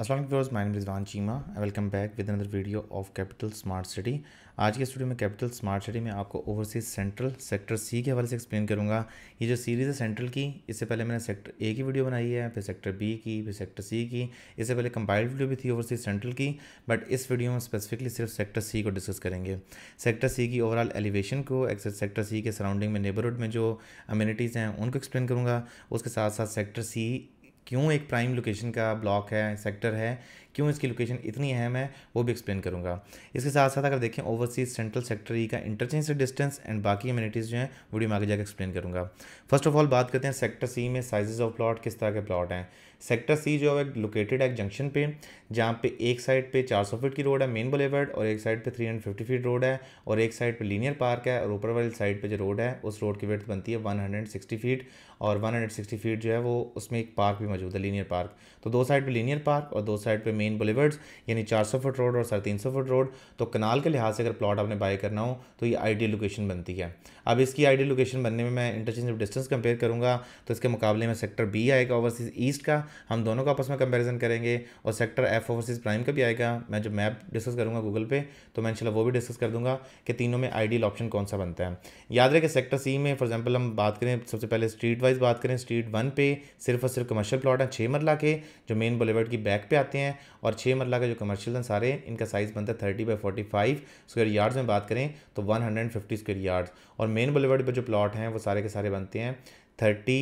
Aslam viewers माइन Rizwan Cheema I welcome back with another video of capital smart city आज के studio में कैपिटल स्मार्ट सिटी में आपको ओवरसीज सेंट्रल सेक्टर सी के हवाले से एक्सप्लेन करूंगा ये जो सीरीज़ है सेंट्रल की इससे पहले मैंने सेक्टर ए की वीडियो बनाई है फिर सेक्टर बी की फिर सेक्टर सी की इससे पहले कंबाइल्ड वीडियो भी थी ओवरसीज सेंट्रल की बट इस वीडियो में स्पेसिफिकली सिर्फ सेक्टर सी को डिस्कस करेंगे सेक्टर सी की ओवरऑल एलिवेशन को सेक्टर सी के सराउंडिंग में नेबरहुड में जो अम्यूनिटीज़ हैं उनको एक्सप्लेन करूँगा उसके साथ साथ सेक्टर सी क्यों एक प्राइम लोकेशन का ब्लॉक है सेक्टर है क्यों इसकी लोकेशन इतनी अहम है वो भी एक्सप्लेन करूँगा इसके साथ साथ अगर देखें ओवरसीज सेंट्रल सेक्टर ई का इंटरचेंज से डिस्टेंस एंड बाकी अम्यूनिटीज़ जो हैं वीडियो में आगे जाकर एक्सप्लेन करूँगा फर्स्ट ऑफ ऑल बात करते हैं सेक्टर सी में साइजेज ऑफ प्लाट किस तरह के प्लाट हैं सेक्टर सी जो है लोकेटेड है एक जंक्शन पे जहाँ पे एक साइड पे 400 फीट की रोड है मेन बलेवर्ड और एक साइड पे 350 फीट रोड है और एक साइड पे लीनियर पार्क है और ऊपर वाली साइड पे जो रोड है उस रोड की वेथ बनती है 160 फीट और 160 फीट जो है वो उसमें एक पार्क भी मौजूद है लीनियर पार्क तो दो साइड पर लीनियर पार्क और दो साइड पर मेन मेन बुलेवर्ड्स यानी चार सौ फुट रोड और साढ़े तीन सौ फुट रोड तो कनाल के लिहाज से अगर प्लॉट आपने बाय करना हो तो ये आइडियल लोकेशन बनती है अब इसकी आइडियल लोकेशन बनने में मैं इंटरचेंज ऑफ डिस्टेंस कंपेयर करूँगा तो इसके मुकाबले में सेक्टर बी आएगा ओवरसीज़ ईस्ट का हम दोनों का आपस में कंपेरिजन करेंगे और सेक्टर एफ ओवरसीज़ प्राइम का भी आएगा मैं जब मैप डिस्कस करूँगा गूगल पर तो मैं इनशाला वो भी डिस्कस कर दूंगा कि तीनों में आइडियल ऑप्शन कौन सा बनता है याद रहे कि सेक्टर सी में फॉर एग्जाम्पल हम बात करें सबसे पहले स्ट्रीट वाइज बात करें स्ट्रीट वन पे सिर्फ और सिर्फ कमर्शियल प्लॉट हैं छः मरला के जो मेन बुलेवर्ड की बैक पे आते हैं और छः मरला का जो कमर्शियल हैं सारे इनका साइज़ बनता है thirty by forty five square yards में बात करें तो one hundred and fifty square yards और मेन बुलेवर्ड पर जो प्लॉट हैं वो सारे के सारे बनते हैं thirty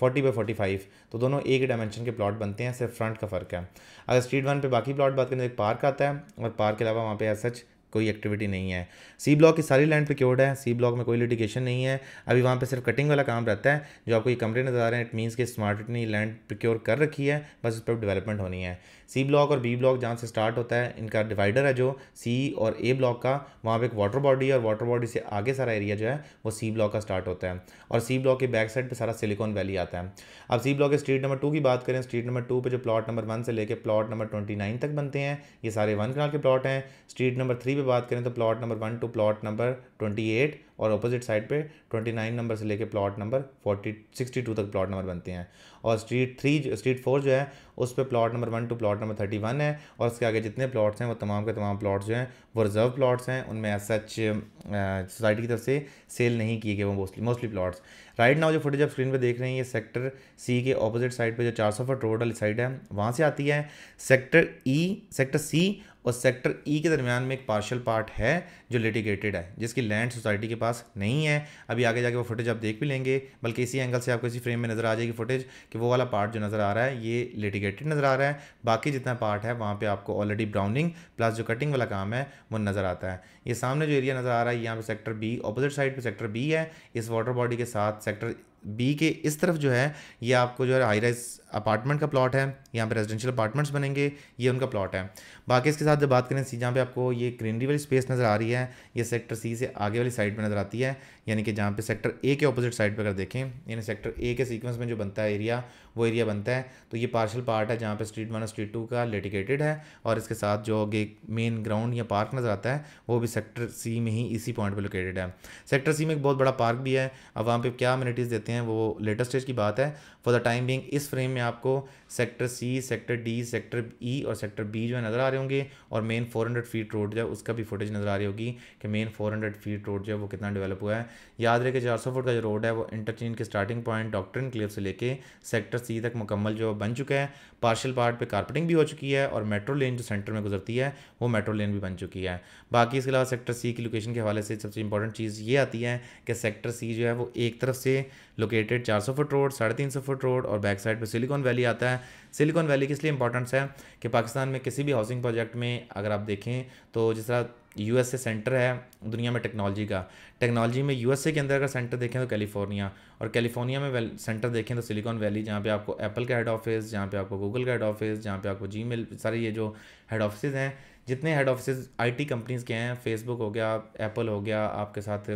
forty by forty five तो दोनों एक ही डायमेंशन के प्लॉट बनते हैं सिर्फ फ्रंट का फ़र्क है अगर स्ट्रीट वन पे बाकी प्लॉट बात करें तो एक पार्क आता है और पार्क के अलावा वहाँ पे ऐसा सच कोई एक्टिविटी नहीं है सी ब्लॉक की सारी लैंड प्रिक्योर्ड है सी ब्लॉक में कोई लिटिगेशन नहीं है अभी वहाँ पे सिर्फ कटिंग वाला काम रहता है जो आपको ये कमरे नज़र आ रहे हैं इट मीन्स कि स्मार्ट ने लैंड प्रिक्योर कर रखी है बस उस पर डेवलपमेंट होनी है सी ब्लॉक और बी ब्लॉक जहाँ से स्टार्ट होता है इनका डिवाइडर है जो सी और ए ब्लॉक का वहाँ पर एक वाटर बॉडी और वाटर बॉडी से आगे सारा एरिया जो है वो सी ब्लॉक का स्टार्ट होता है और सी ब्लॉक के बैक साइड पर सारा सिलिकॉन वैली आता है अब सी ब्लॉक के स्ट्रीट नंबर टू की बात करें स्ट्रीट नंबर टू पर जो प्लाट नंबर वन से लेकर प्लाट नंबर ट्वेंटी तक बनते हैं ये सारे वन कनाल के प्लाट हैं स्ट्रीट नंबर थ्री पे बात करें तो plot number one two plot number twenty eight और अपोजिट साइड पे ट्वेंटी नाइन नंबर से लेके plot number forty sixty two तक प्लॉट नंबर बनते हैं और स्ट्रीट थ्री स्ट्रीट फोर जो है उस पर plot number one two plot number thirty one है और उसके आगे जितने प्लॉट्स हैं वो तमाम के तमाम प्लॉट्स जो हैं वो रिजर्व प्लॉट्स हैं उनमें एज सच सोसाइटी की तरफ से सेल नहीं किए गए वो mostly mostly plots right now जो फुटेज आप स्क्रीन पर देख रहे हैं ये सेक्टर सी के अपोजिट साइड पर जो चार सौ फट रोड वाली साइड है वहाँ से आती है सेक्टर ई सेक्टर सी और सेक्टर ई e के दरमियान में एक पार्शल पार्ट है जो लिटिगेटेड है जिसकी लैंड सोसाइटी के पास नहीं है अभी आगे जाके वो फुटेज आप देख भी लेंगे बल्कि इसी एंगल से आपको इसी फ्रेम में नज़र आ जाएगी फुटेज कि वो वाला पार्ट जो नज़र आ रहा है ये लिटिगेटेड नज़र आ रहा है बाकी जितना पार्ट है वहाँ पर आपको ऑलरेडी ब्राउनिंग प्लस जो कटिंग वाला काम है वो नज़र आता है ये सामने जो एरिया नज़र आ रहा है यहाँ पे सेक्टर बी ऑपोजिट साइड पे सेक्टर बी है इस वाटर बॉडी के साथ सेक्टर बी के इस तरफ जो है ये आपको जो है हाई राइज अपार्टमेंट का प्लॉट है यहाँ पे रेजिडेंशियल अपार्टमेंट्स बनेंगे ये उनका प्लॉट है बाकी इसके साथ जब बात करें जहाँ पे आपको ये ग्रीनरी वाली स्पेस नज़र आ रही है ये सेक्टर सी से आगे वाली साइड पर नज़र आती है यानी कि जहाँ पे सेक्टर ए के अपोजिट साइड पर अगर देखें यानी सेक्टर ए के सीक्वेंस में जो बनता है एरिया वो एरिया बनता है तो ये पार्शल पार्ट है जहाँ पे स्ट्रीट वन और स्ट्रीट टू का लिटिकेटेड है और इसके साथ जो आगे मेन ग्राउंड या पार्क नज़र आता है वो भी सेक्टर सी में ही इसी पॉइंट पर लोकेटेड है सेक्टर सी में एक बहुत बड़ा पार्क भी है अब वहाँ पर क्या अम्यूनिटीज़ देते हैं वो लेटेस्ट स्टेज की बात है फॉर द टाइम बिंग इस फ्रेम में आपको sector C sector D sector E e और सेक्टर बी जो है नज़र आ रहे होंगे और main four hundred feet road जो है उसका भी फुटेज नज़र आ रही होगी कि main four hundred feet road जो है वो कितना डेवलप हुआ है याद रहे कि चार सौ फुट का जो रोड है वो इंटरचेंज के स्टार्टिंग पॉइंट डॉक्टर क्लेव से लेके सेक्टर सी तक मुकम्मल जो बन चुका है पार्शल पार्ट पर कार्पेटिंग भी हो चुकी है और मेट्रो लेन जो सेंटर में गुजरती है वो मेट्रो लेन भी बन चुकी है बाकी इसके अलावा सेक्टर सी की लोकेशन के हवाले से सबसे इंपॉर्टेंट चीज़ ये आती है कि सेक्टर सी जो है वो एक तरफ से लोकेटेड चार सौ फुट रोड साढ़े तीन सौ फुट रोड और बैक साइड पर सिलिकॉन वैली आता है सिलिकॉन वैली किस लिए इंपॉर्टेंट्स है कि पाकिस्तान में किसी भी हाउसिंग प्रोजेक्ट में अगर आप देखें तो जिस तरह यूएसए सेंटर है दुनिया में टेक्नोलॉजी का टेक्नोलॉजी में यूएसए के अंदर अगर सेंटर देखें तो कैलिफोर्निया और कैलिफोर्निया में सेंटर देखें तो सिलिकॉन वैली जहाँ पे आपको एप्पल का हेड ऑफिस जहाँ पे आपको गूगल का हेड ऑफिस जहाँ पे आपको जी मेल सारे ये जो हेड ऑफिस हैं जितने हेड ऑफिस आई टी कंपनीज़ के हैं फेसबुक हो गया एप्पल हो गया आपके साथ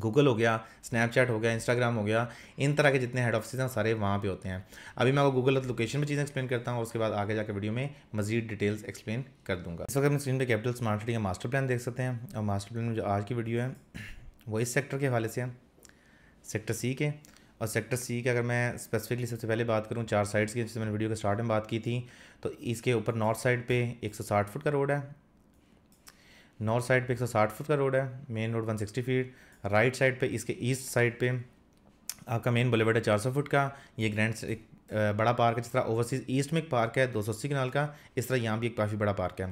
गूगल हो गया स्नैपचैट हो गया इंस्टाग्राम हो गया इन तरह के जितने हेड ऑफिस हैं सारे वहाँ पे होते हैं अभी मैं आपको गूगल लोकेशन में चीज़ें एक्सप्लेन करता हूँ और उसके बाद आगे जाकर वीडियो में मजीद डिटेल्स एक्सप्लेन कर दूंगा इस वक्त हम स्क्रीन पे कैपिटल स्मार्ट सिटी का मास्टर प्लान देख सकते हैं और मास्टर प्लान में जो आज की वीडियो है वो इस सेक्टर के हवाले से है सेक्टर सी के और सेक्टर सी की अगर मैं स्पेसिफिकली सबसे पहले बात करूँ चार साइड्स की जिससे मैंने वीडियो के स्टार्ट में बात की थी तो इसके ऊपर नॉर्थ साइड पर एक फुट का रोड है नॉर्थ साइड पे 160 फुट का रोड है main road 160 feet right side पे इसके ईस्ट साइड पे आपका मेन बुलेवर्ड है 400 फुट का ये ग्रैंड एक बड़ा पार्क है जिस तरह ओवरसीज़ ईस्ट में एक पार्क है दो सौ अस्सी कनाल का इस तरह यहाँ भी एक काफ़ी बड़ा पार्क है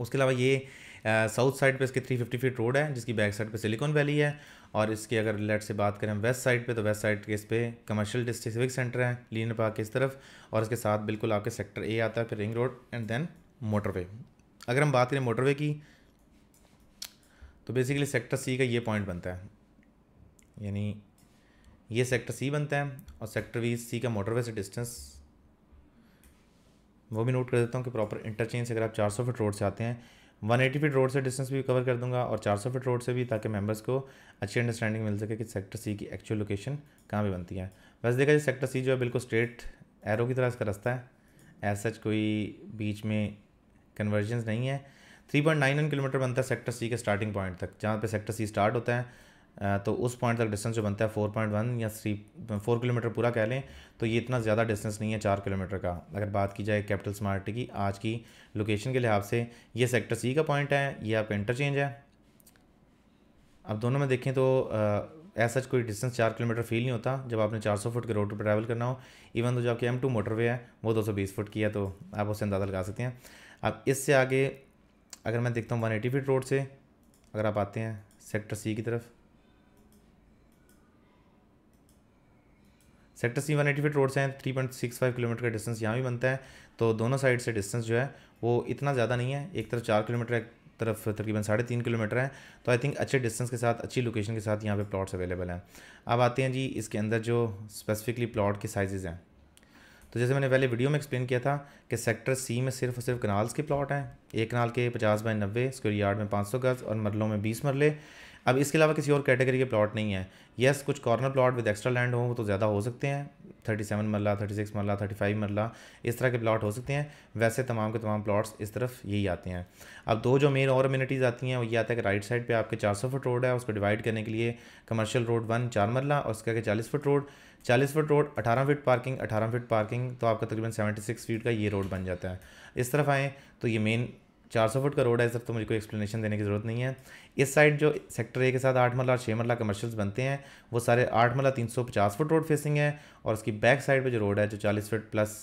उसके अलावा ये साउथ साइड पे इसके 350 फीट रोड है जिसकी बैक साइड पे सिलिकॉन वैली है और इसकी अगर लेट से बात करें वेस्ट साइड पे तो वेस्ट साइड के इस पे कमर्शियल डिस्ट्रिक्ट सिविक सेंटर है लीन पार्क इस तरफ और इसके साथ बिल्कुल आपके सेक्टर ए आता है फिर ring road and then motorway अगर हम बात करें मोटरवे की तो बेसिकली सेक्टर सी का ये पॉइंट बनता है यानी ये सेक्टर सी बनता है और सेक्टर वी सी का मोटरवे से डिस्टेंस वो भी नोट कर देता हूँ कि प्रॉपर इंटरचेंज अगर आप 400 फीट रोड से आते हैं 180 फीट रोड से डिस्टेंस भी कवर कर दूंगा और 400 फीट रोड से भी ताकि मेंबर्स को अच्छी अंडरस्टैंडिंग मिल सके कि सेक्टर सी की एक्चुअल लोकेशन कहाँ भी बनती है बस देखा जाए सेक्टर सी जो है बिल्कुल स्ट्रेट एरो की तरह इसका रास्ता है एज सच कोई बीच में कन्वर्जेंस नहीं है three point nine nine kilometre बनता है सेक्टर सी के स्टार्टिंग पॉइंट तक जहाँ पे सेक्टर सी स्टार्ट होता है तो उस पॉइंट तक डिस्टेंस जो बनता है फोर पॉइंट वन या थ्री फोर किलोमीटर पूरा कह लें तो ये इतना ज़्यादा डिस्टेंस नहीं है चार किलोमीटर का अगर बात की जाए कैपिटल स्मार्ट की आज की लोकेशन के लिहाज से ये सेक्टर सी का पॉइंट है ये आपका इंटरचेंज है अब दोनों में देखें तो ऐसा कोई डिस्टेंस चार किलोमीटर फील नहीं होता जब आपने सौ फुट के रोड पर ट्रैवल करना हो इवन तो जो आपके एम टू मोटरवे है वो बीस फुट की है तो आप उससे अंदाज़ा लगा सकते हैं अब इससे आगे अगर मैं देखता हूँ वन एटी फिट रोड से अगर आप आते हैं सेक्टर सी की तरफ sector C one eighty feet road से हैं three point six five kilometre का डिस्टेंस यहाँ भी बनता है तो दोनों साइड से डिस्टेंस जो है वो इतना ज़्यादा नहीं है एक तरफ चार किलोमीटर एक तरफ तकरीबन साढ़े तीन किलोमीटर है तो आई थिंक अच्छे डिस्टेंस के साथ अच्छी लोकेशन के साथ यहाँ पे प्लॉट्स अवेलेबल हैं अब आते हैं जी इसके अंदर जो स्पेसिफिकली प्लॉट के साइजेज़ हैं तो जैसे मैंने पहले वीडियो में एक्सप्लेन किया था कि सेक्टर सी में सिर्फ और सिर्फ कनाल्स के प्लॉट हैं एक कनाल के पचास बाई नब्बे स्क्वेयर यार्ड में पाँच सौ गज और मरलों में बीस मरले अब इसके अलावा किसी और कैटेगरी के प्लॉट नहीं है यस yes, कुछ corner plot with extra land हो तो ज़्यादा हो सकते हैं thirty seven marla thirty six marla thirty five marla इस तरह के प्लॉट हो सकते हैं वैसे तमाम के तमाम प्लॉट्स इस तरफ यही आते हैं अब दो जो मेन और अम्यूनिटीज़ आती हैं वो ये आता है कि राइट साइड पे आपके चार सौ फुट रोड है उसको डिवाइड करने के लिए कमर्शियल रोड वन चार मरला और उसके आगे चालीस फुट रोड चालीस फुट रोड अठारह फीट पार्किंग अठारह फीट पार्किंग तो आपका तकरीबन सेवेंटी सिक्स फीट का ये रोड बन जाता है इस तरफ आएँ तो ये मेन चार सौ फुट का रोड है इस तरफ तो मुझे कोई एक्सप्लेनेशन देने की ज़रूरत नहीं है इस साइड जो सेक्टर ए के साथ आठ मरला और छः मरला कमर्शियल्स बनते हैं वो सारे आठ मरला तीन सौ पचास फुट रोड फेसिंग है और उसकी बैक साइड पे जो रोड है जो चालीस feet plus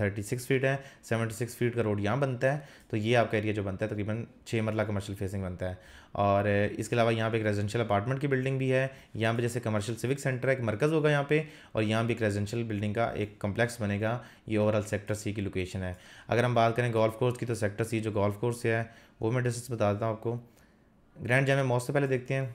thirty six feet है सेवेंटी सिक्स फीट का रोड यहाँ बनता है तो ये आपका एरिया जो बनता है तकरीबन छः मरला कमर्शियल फेसिंग बनता है और इसके अलावा यहाँ पे एक रेजिडेंशियल अपार्टमेंट की बिल्डिंग भी है यहाँ पे जैसे कमर्शियल सिविक सेंटर है एक मरकज़ होगा यहाँ पे और यहाँ भी एक रेजिडेंशियल बिल्डिंग का एक कम्प्लेक्स बनेगा ये ओवरऑल सेक्टर सी की लोकेशन है अगर हम बात करें गोल्फ कोर्स की तो सेक्टर सी जो गोल्फ कोर्स है वो मैं डिस्टेंस बता देता हूँ आपको ग्रैंड जैम मॉस से पहले देखते हैं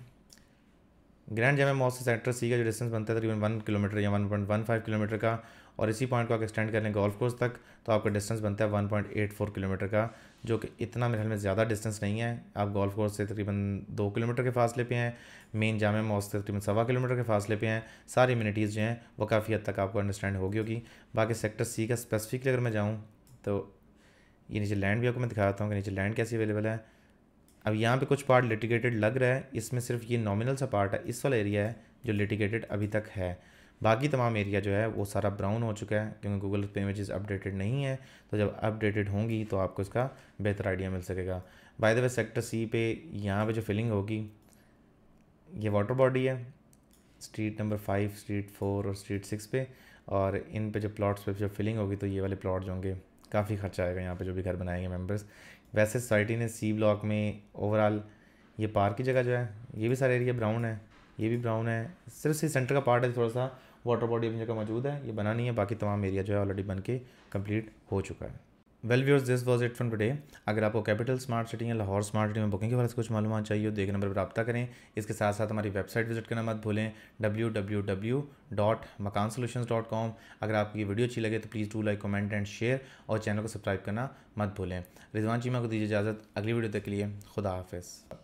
ग्रैंड जैम मॉस से सेक्टर सी का जो डिस्टेंस बनता है तकरीबन वन किलोमीटर या one point one five kilometre का और इसी पॉइंट को आप एक्सटेंड कर लें गोल्फ कोर्स तक तो आपका डिस्टेंस बनता है one point eight four kilometre का जो कि इतना मेरे में ज़्यादा डिस्टेंस नहीं है आप गोल्फ कोर्स से तकरीबन दो किलोमीटर के फासले पे हैं मेन जाम मॉस से तकरीबन सवा किलोमीटर के फासले पे हैं सारी इम्यूनिटीज़ जो हैं वो काफ़ी हद तक आपको अंडरस्टैंड होगी होगी बाकी सेक्टर सी का स्पेसिफिकली अगर मैं जाऊँ तो ये नीचे लैंड भी आपको मैं दिखाता हूँ कि नीचे लैंड कैसी अवेलेबल है अब यहाँ पे कुछ पार्ट लिटिगेटेड लग रहा है इसमें सिर्फ ये नॉमिनल सा पार्ट है इस वाला एरिया है जो लिटिगेटेड अभी तक है बाकी तमाम एरिया जो है वो सारा ब्राउन हो चुका है क्योंकि गूगल पे इमेजेस अपडेटेड नहीं है तो जब अपडेटेड होंगी तो आपको इसका बेहतर आइडिया मिल सकेगा by the way sector C पे यहाँ पे जो फिलिंग होगी ये वाटर बॉडी है street number five street four और स्ट्रीट सिक्स पे और इन पे जो प्लॉट्स पे जो फिलिंग होगी तो ये वाले प्लॉट होंगे काफ़ी खर्चा आएगा यहाँ पे जो भी घर बनाएंगे मेंबर्स वैसे सोसाइटी ने सी ब्लॉक में ओवरऑल ये पार्क की जगह जो है ये भी सारा एरिया ब्राउन है ये भी ब्राउन है सिर्फ ये सेंटर का पार्ट है थोड़ा सा वाटर बॉडी अपनी जगह मौजूद है ये बना नहीं है बाकी तमाम एरिया जो है ऑलरेडी बन के कम्प्लीट हो चुका है well viewers this was it from today अगर आपको कैपिटल स्मार्ट सिटी या लाहौर स्मार्ट सिटी में बुकिंग के बारे में कुछ मालूम चाहिए तो एक नंबर पर रब्ता करें इसके साथ साथ हमारी वेबसाइट विजिट करना मत भूलें W W W dot Makaan solution dot com अगर आपकी वीडियो अच्छी लगे तो please do like comment and share और चैनल को सब्सक्राइब करना मत भूलें रिजवान चीमा को दीजिए इजाज़त अगली वीडियो तक के लिए खुदा हाफिज़